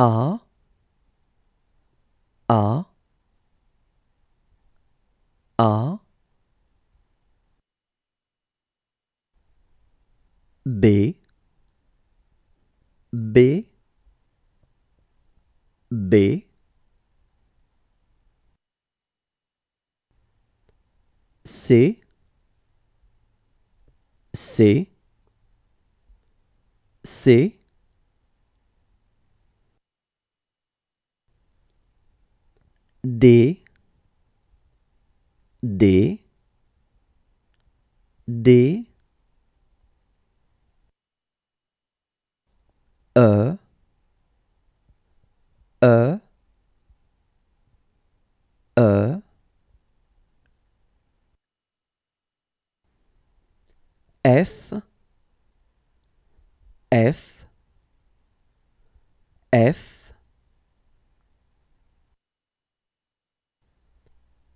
A A A B B B C C C D D D E E E F F F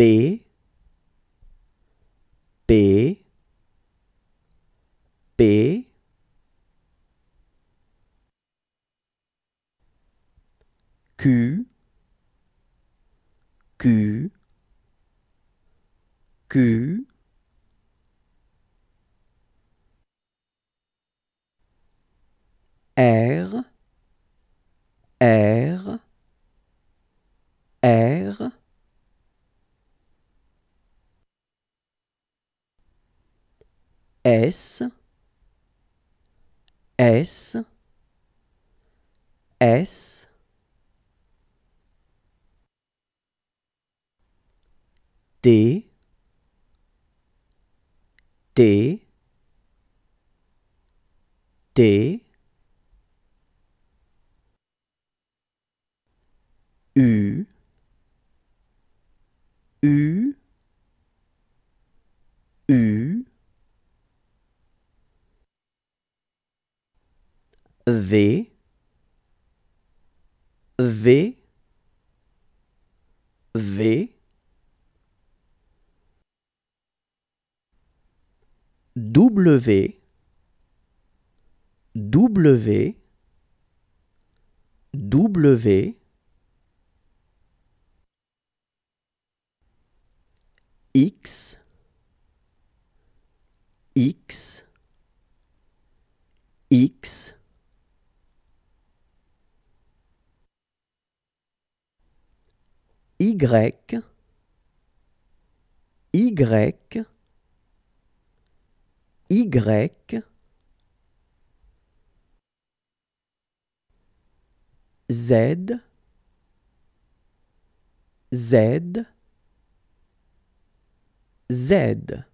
B B B Q Q Q S, S, S, D, D, D, V V V W W W X X X Y, Y, Y, Z, Z, Z.